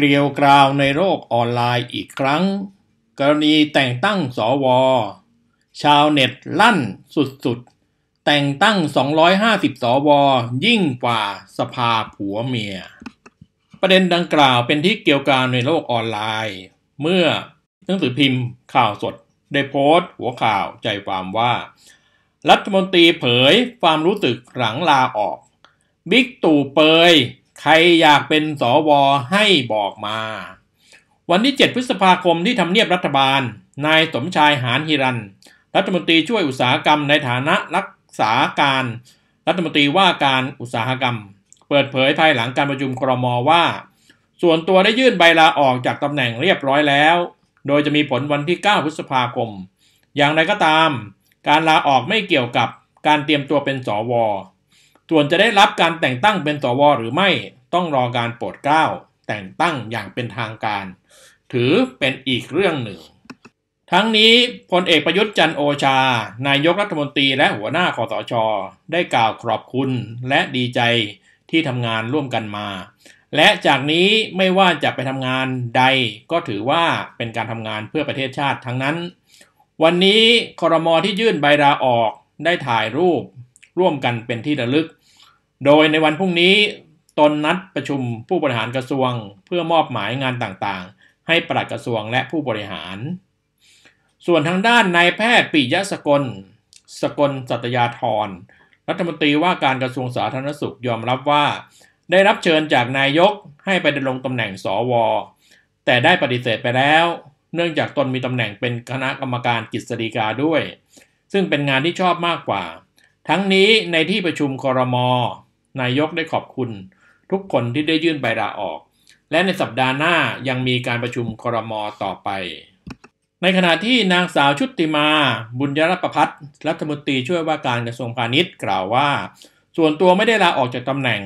เกลียวกราวในโลกออนไลน์อีกครั้ง กรณีแต่งตั้งสวชาวเน็ตลั่นสุดๆแต่งตั้ง 250สวยิ่งกว่าสภาผัวเมีย ประเด็นดังกล่าวเป็นที่เกี่ยวกราวในโลกออนไลน์ เมื่อหนังสือพิมพ์ข่าวสดได้โพสต์ หัวข่าวใจความว่า รัฐมนตรีเผยความรู้สึกหลังลาออกบิ๊กตู่เปยใครอยากเป็นสวให้บอกมา วันที่ 7 พฤษภาคมที่ทำเนียบรัฐบาล นายสมชายหานฮิรัน รัฐมนตรีช่วยอุตสาหกรรมในฐานะรักษาการ รัฐมนตรีว่าการอุตสาหกรรม เปิดเผยภายหลังการประชุมครมว่า ส่วนตัวได้ยื่นใบลาออกจากตำแหน่งเรียบร้อยแล้ว โดยจะมีผลวันที่ 9 พฤษภาคม อย่างไรก็ตาม การลาออกไม่เกี่ยวกับการเตรียมตัวเป็นสวส่วนจะได้รับการแต่งตั้งเป็นสวหรือไม่ต้องรอการโปรดเกล้าแต่งตั้งอย่างเป็นทางการ ถือเป็นอีกเรื่องหนึ่ง ทั้งนี้พลเอกประยุทธ์จันโอชา นายกรัฐมนตรีและหัวหน้าคอสชอได้กล่าวขอบคุณและดีใจที่ทำงานร่วมกันมา และจากนี้ไม่ว่าจะไปทำงานใดก็ถือว่าเป็นการทำงานเพื่อประเทศชาติทั้งนั้น วันนี้คอรมอที่ยื่นใบลาออกได้ถ่ายรูปร่วมกันเป็นที่ระลึก โดยในวันพรุ่งนี้ตนนัดประชุมผู้บริหารกระทรวง เพื่อมอบหมายงานต่างๆ ให้ปลัดกระทรวงและผู้บริหาร ส่วนทางด้านนายแพทย์ปิยะสกลสกลสัตยาธร รัฐมนตรีว่าการกระทรวงสาธารณสุขยอมรับว่า ได้รับเชิญจากนายกให้ไปดำรงตำแหน่งสวแต่ได้ปฏิเสธไปแล้ว เนื่องจากตนมีตำแหน่งเป็นคณะกรรมการกิจสฎีกาด้วย ซึ่งเป็นงานที่ชอบมากกว่าทั้งนี้ในที่ประชุมคอรมอนายกได้ขอบคุณ ทุกคนที่ได้ยื่นใบลาออก และในสัปดาห์หน้ายังมีการประชุมคอรมอต่อไป ในขณะที่นางสาวชุติมา บุญยรัประพัฒนรัฐมนตรีช่วยว่าการกระทรวงพาณิชย์กล่าวว่า ส่วนตัวไม่ได้ลาออกจากตำแหน่ง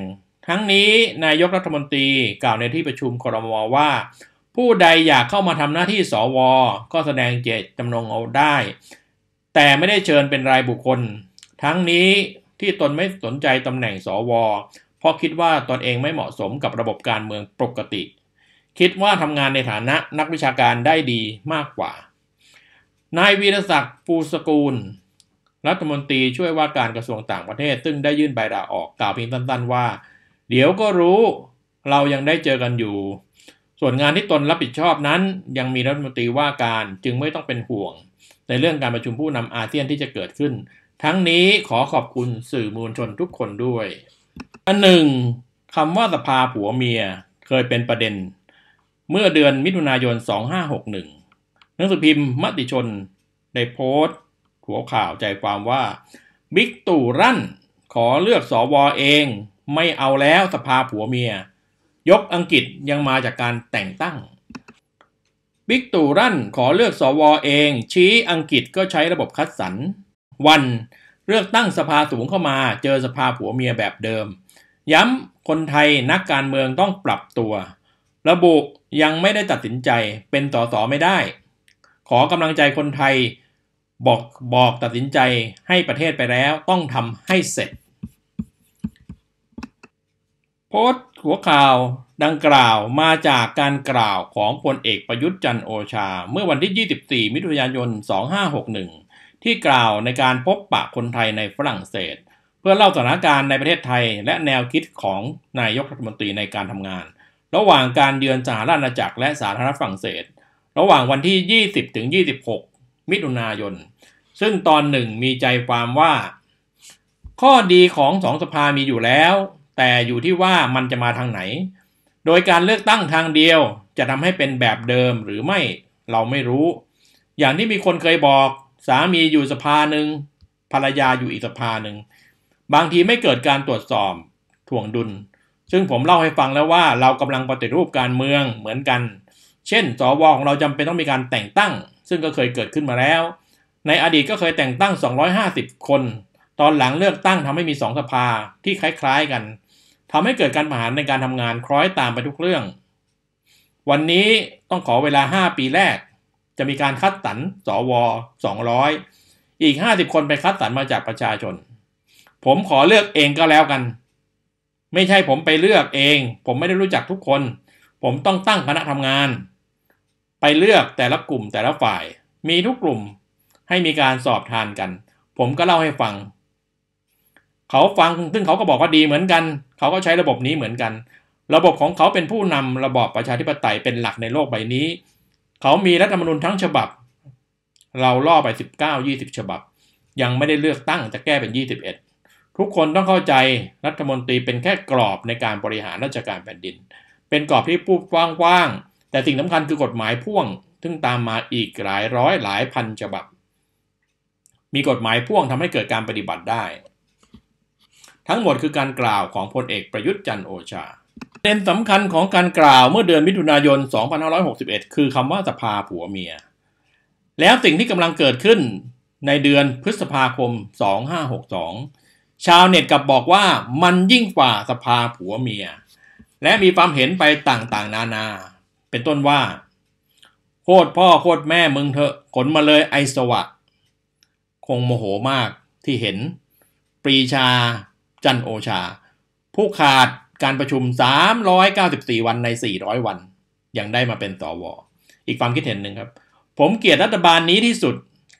ทั้งนี้นายกรัฐมนตรีกล่าวในที่ประชุมคอรมอว่า ผู้ใดอยากเข้ามาทำหน้าที่สว ก็แสดงเจตจำนงเอาได้ แต่ไม่ได้เชิญเป็นรายบุคคลทั้งนี้ที่ตนไม่สนใจตำแหน่งสวเพราะคิดว่าตนเองไม่เหมาะสมกับระบบการเมืองปกติ คิดว่าทำงานในฐานะนักวิชาการได้ดีมากกว่า นายวีรศักดิ์ปูสกูล รัฐมนตรีช่วยว่าการกระทรวงต่างประเทศ ซึ่งได้ยื่นใบลาออกกล่าวเพียงสั้นๆว่า เดี๋ยวก็รู้เรายังได้เจอกันอยู่ ส่วนงานที่ตนรับผิดชอบนั้นยังมีรัฐมนตรีว่าการจึงไม่ต้องเป็นห่วง ในเรื่องการประชุมผู้นำอาเซียนที่จะเกิดขึ้นทั้งนี้ขอขอบคุณสื่อมวลชนทุกคนด้วย อันหนึ่งคำว่าสภาผัวเมียเคยเป็นประเด็น เมื่อเดือนมิถุนายน 2561หนังสือพิมพ์มติชนได้โพสต์หัวข่าวใจความว่าบิ๊กตู่รั่นขอเลือกสอวอเอง ไม่เอาแล้วสภาผัวเมีย ยกอังกฤษยังมาจากการแต่งตั้งบิ๊กตู่รั่นขอเลือกสอวอเอง ชี้อังกฤษก็ใช้ระบบคัดสรรวัน เลือกตั้งสภาสูงเข้ามาเจอสภาผัวเมียแบบเดิม ย้ำ คนไทยนักการเมืองต้องปรับตัว ระบุยังไม่ได้ตัดสินใจเป็นสสไม่ได้ ขอกำลังใจคนไทยบอกบอกตัดสินใจให้ประเทศไปแล้วต้องทำให้เสร็จ โพสต์หัวข่าวดังกล่าวมาจากการกล่าวของพลเอกประยุทธ์จันโอชาเมื่อวันที่ 24 มิถุนายน2561ที่กล่าวในการพบปะคนไทยในฝรั่งเศส เพื่อเล่าสถานการณ์ในประเทศไทย และแนวคิดของนายกรัฐมนตรีในการทำงาน ระหว่างการเยือนสหราชอาณาจักรและสาธารณรัฐฝรั่งเศส ระหว่างวันที่ 20ถึง26 มิถุนายน ซึ่งตอนหนึ่งมีใจความว่า ข้อดีของสองสภามีอยู่แล้ว แต่อยู่ที่ว่ามันจะมาทางไหน โดยการเลือกตั้งทางเดียวจะทำให้เป็นแบบเดิมหรือไม่เราไม่รู้ อย่างที่มีคนเคยบอกสามีอยู่สภาหนึ่งภรรยาอยู่อีกสภาหนึ่งบางทีไม่เกิดการตรวจสอบถ่วงดุล ซึ่งผมเล่าให้ฟังแล้วว่าเรากำลังปฏิรูปการเมืองเหมือนกัน เช่น สวของเราจำเป็นต้องมีการแต่งตั้ง ซึ่งก็เคยเกิดขึ้นมาแล้ว ในอดีตก็เคยแต่งตั้ง 250 คน ตอนหลังเลือกตั้งทำให้มีสองสภาที่คล้ายๆกัน ทำให้เกิดการผ่านในการทำงานคล้อยตามไปทุกเรื่อง วันนี้ต้องขอเวลา 5 ปีแรกจะมีการคัดสรรสวสองร้อยอีกห้าสิบคนไปคัดสรรมาจากประชาชน ผมขอเลือกเองก็แล้วกัน ไม่ใช่ผมไปเลือกเอง ผมไม่ได้รู้จักทุกคน ผมต้องตั้งคณะทำงาน ไปเลือกแต่ละกลุ่มแต่ละฝ่าย มีทุกกลุ่มให้มีการสอบทานกัน ผมก็เล่าให้ฟัง เขาฟังซึ่งเขาก็บอกว่าดีเหมือนกัน เขาก็ใช้ระบบนี้เหมือนกัน ระบบของเขาเป็นผู้นำระบอบประชาธิปไตยเป็นหลักในโลกใบนี้เขามีรัฐธรรมนูญทั้งฉบับ เราล่อไป 19 20ฉบับ ยังไม่ได้เลือกตั้ง จะแก้เป็น 21 ทุกคนต้องเข้าใจรัฐมนตรีเป็นแค่กรอบในการบริหารราชการแผ่นดิน เป็นกรอบที่ผูกว้างๆ แต่สิ่งสำคัญคือกฎหมายพ่วง ซึ่งตามมาอีกหลายร้อยหลายพันฉบับ มีกฎหมายพ่วงทำให้เกิดการปฏิบัติได้ ทั้งหมดคือการกล่าวของพลเอกประยุทธ์จันโอชาเด็นสำคัญของการกล่าวเมื่อเดือนมิถุนายน 2561 คือคำว่าสภาผัวเมีย แล้วสิ่งที่กำลังเกิดขึ้นในเดือนพฤษภาคม 2562 ชาวเน็ตกลับบอกว่ามันยิ่งกว่าสภาผัวเมีย และมีความเห็นไปต่างๆ นานา เป็นต้นว่า โคตรพ่อโคตรแม่มึงเถอะขนมาเลยไอสวะ คงโมโหมากที่เห็น ปรีชา จันโอชา ผู้ขาดการประชุม 394 วันใน 400 วัน ยังได้มาเป็นสวออีกความคิดเห็นหนึ่งครับ ผมเกลียดรัฐบาลนี้ที่สุด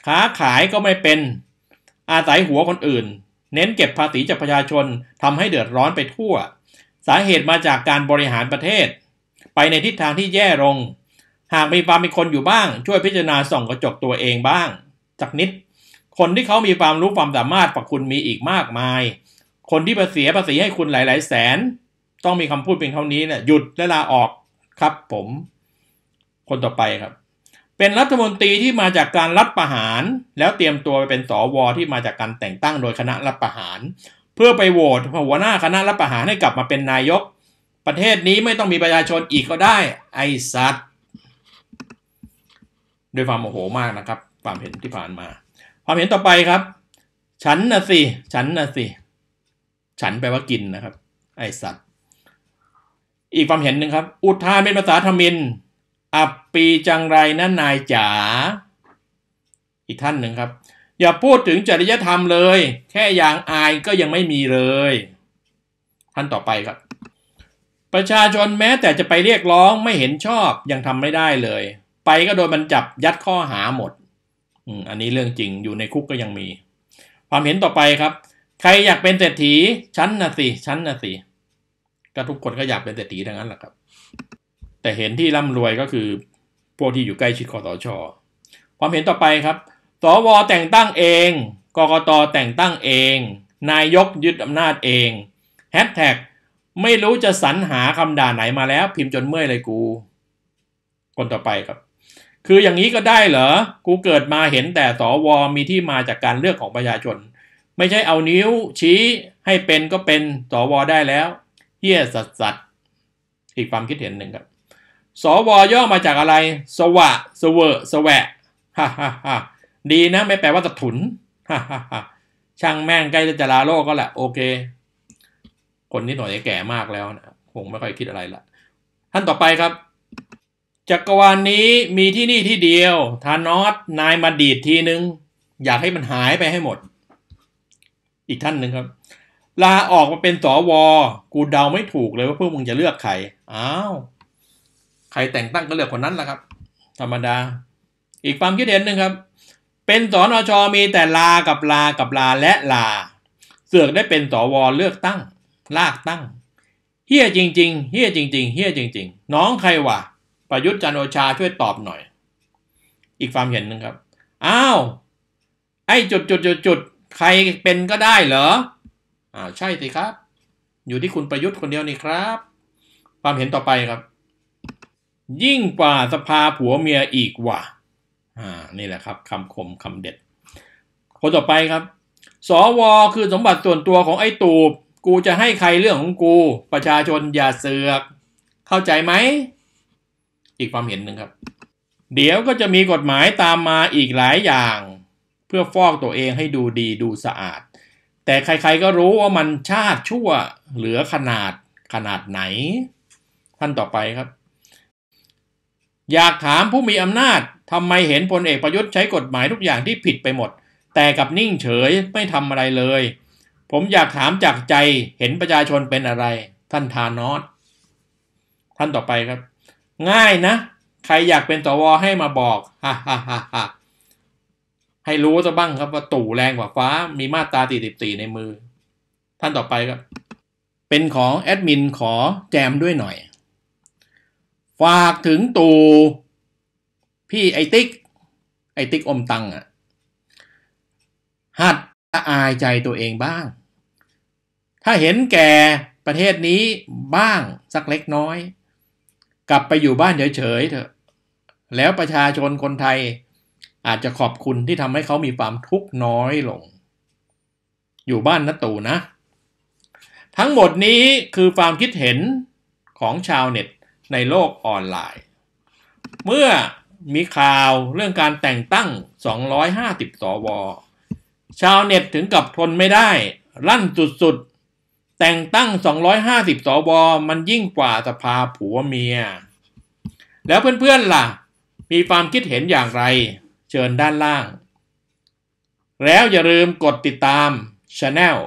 ค้าขายก็ไม่เป็นอาศัยหัวคนอื่น เน้นเก็บภาษีจากประชาชนทำให้เดือดร้อนไปทั่ว สาเหตุมาจากการบริหารประเทศ ไปในทิศทางที่แย่ลง หากมีความมีคนอยู่บ้าง ช่วยพิจารณาส่องกระจกตัวเองบ้างสักนิดคนที่เขามีความรู้ความสามารถฝักคุณมีอีกมากมาย คนที่เสียภาษีให้คุณหลายๆแสนต้องมีคำพูดเป็นเท่านี้เนี่ยหยุดและลาออกครับผม คนต่อไปครับ เป็นรัฐมนตรีที่มาจากการรัฐประหารแล้วเตรียมตัวไปเป็นสวที่มาจากการแต่งตั้งโดยคณะรัฐประหารเพื่อไปโหวตหัวหน้าคณะรัฐประหารให้กลับมาเป็นนายกประเทศนี้ไม่ต้องมีประชาชนอีกก็ได้ ไอ้สัตว์ด้วยความโมโหมากนะครับ ความเห็นที่ผ่านมาความเห็นต่อไปครับ ฉันนะสิฉันนะสิฉันแปลว่ากินนะครับ ไอ้สัตว์อีกความเห็นหนึ่งครับอุทานเป็นภาษาธรรมิน อัปปีจังไรนั้นนายจ๋าอีกท่านหนึ่งครับ อย่าพูดถึงจริยธรรมเลย แค่อย่างอายก็ยังไม่มีเลย ท่านต่อไปครับ ประชาชนแม้แต่จะไปเรียกร้องไม่เห็นชอบยังทำไม่ได้เลย ไปก็โดนมันจับยัดข้อหาหมด อันนี้เรื่องจริงอยู่ในคุกก็ยังมี ความเห็นต่อไปครับ ใครอยากเป็นเศรษฐีชั้นนะสิชั้นนะสิก็ทุกคนก็อยากเป็นเศรษฐีทั้งนั้นแหละครับ แต่เห็นที่ร่ำรวยก็คือ พวกที่อยู่ใกล้ชิดคอสชอ ความเห็นต่อไปครับสวแต่งตั้งเอง กกตแต่งตั้งเอง นายกยึดอำนาจเองแฮชแท็กไม่รู้จะสรรหาคำด่าไหนมาแล้ว พิมพ์จนเมื่อยเลยกู คนต่อไปครับ คืออย่างนี้ก็ได้เหรอ กูเกิดมาเห็นแต่สวมีที่มาจากการเลือกของประชาชน ไม่ใช่เอานิ้วชี้ให้เป็นก็เป็นสวได้แล้วเฮี้ยสัสสัสอีกความคิดเห็นหนึ่งครับ สว ย่อมาจากอะไร สวะสเวสแวะฮ่าฮ่าฮ่าดีนะไม่แปลว่าจะถุนฮ่าฮ่าฮ่าช่างแม่งใกล้จะลาโลกก็แหละโอเค คนนี้หน่อยแก่มากแล้วนะคงไม่ค่อยคิดอะไรละท่านต่อไปครับจักรวาลนนี้มีที่นี่ที่เดียว ทานอสนายมาดีดทีนึง อยากให้มันหายไปให้หมด อีกท่านหนึ่งครับลาออกมาเป็นสว กูเดาไม่ถูกเลยว่าพวกมึงจะเลือกใคร อ้าว ใครแต่งตั้งก็เลือกคนนั้นละครับ ธรรมดา อีกความคิดเห็นหนึ่งครับ เป็นสอนอชอมีแต่ลากับลากับลาและลา เสือกได้เป็นสวเลือกตั้ง ลากตั้งเฮี้ยจริงๆเฮี้ยจริงๆเฮี้ยจริง ๆ น้องใครวะ ประยุทธ์จันโอชาช่วยตอบหน่อย อีกความเห็นหนึ่งครับ อ้าว ไอ้จุดจุดจุดจุดใครเป็นก็ได้เหรออ่าใช่สิครับ อยู่ที่คุณประยุทธ์คนเดียวนี่ครับ ความเห็นต่อไปครับ ยิ่งกว่าสภาผัวเมียอีกว่ะอ่า นี่แหละครับคำคมคำเด็ดคนต่อไปครับสวคือสมบัติส่วนตัวของไอ้ตูบกูจะให้ใครเรื่องของกู ประชาชนอย่าเสือก เข้าใจไหม อีกความเห็นหนึ่งครับ เดี๋ยวก็จะมีกฎหมายตามมาอีกหลายอย่าง เพื่อฟอกตัวเองให้ดูดีดูสะอาดแต่ใคร ๆ ก็รู้ว่ามันชาติ ชั่วเหลือขนาดขนาดไหน ท่านต่อไปครับ อยากถามผู้มีอำนาจทำไมเห็นพลเอกประยุทธ์ใช้กฎหมาย ทุกอย่างที่ผิดไปหมด แต่กับนิ่งเฉยไม่ทำอะไรเลย ผมอยากถามจากใจเห็นประชาชนเป็นอะไร ท่านทานอสท่านต่อไปครับ ง่ายนะ ใครอยากเป็นตวให้มาบอกฮ่าฮ่าฮ่าให้รู้ซะบ้างครับว่าตู่แรงกว่าฟ้ามีมาตราตีในมือ ท่านต่อไปครับ เป็นของแอดมินขอแจมด้วยหน่อย ฝากถึงตู่ พี่ไอติ๊ก ไอติ๊กอมตังอะหัดละอายใจตัวเองบ้าง ถ้าเห็นแก่ประเทศนี้บ้างสักเล็กน้อย กลับไปอยู่บ้านเฉยๆเถอะแล้วประชาชนคนไทยอาจจะขอบคุณที่ทำให้เขามีความทุกข์น้อยลง อยู่บ้านนะตู่นะ ทั้งหมดนี้คือความคิดเห็นของชาวเน็ตในโลกออนไลน์ เมื่อมีข่าวเรื่องการแต่งตั้ง 250สวชาวเน็ตถึงกับทนไม่ได้ลั่นสุดๆแต่งตั้ง250สวมันยิ่งกว่าสภาผัวเมีย แล้วเพื่อนๆล่ะ มีความคิดเห็นอย่างไรเชิญด้านล่าง แล้วอย่าลืมกดติดตามช a n e l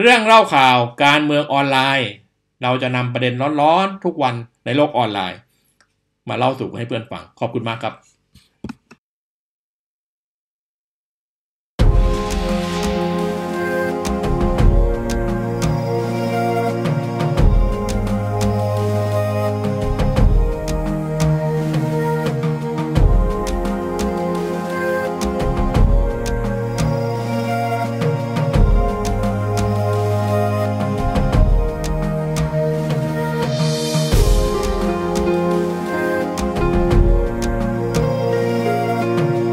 เรื่องเล่าข่าวการเมืองออนไลน์ เราจะนำประเด็นร้อนๆ ทุกวันในโลกออนไลน์ มาเล่าสู่ให้เพื่อนฟัง ขอบคุณมากครับ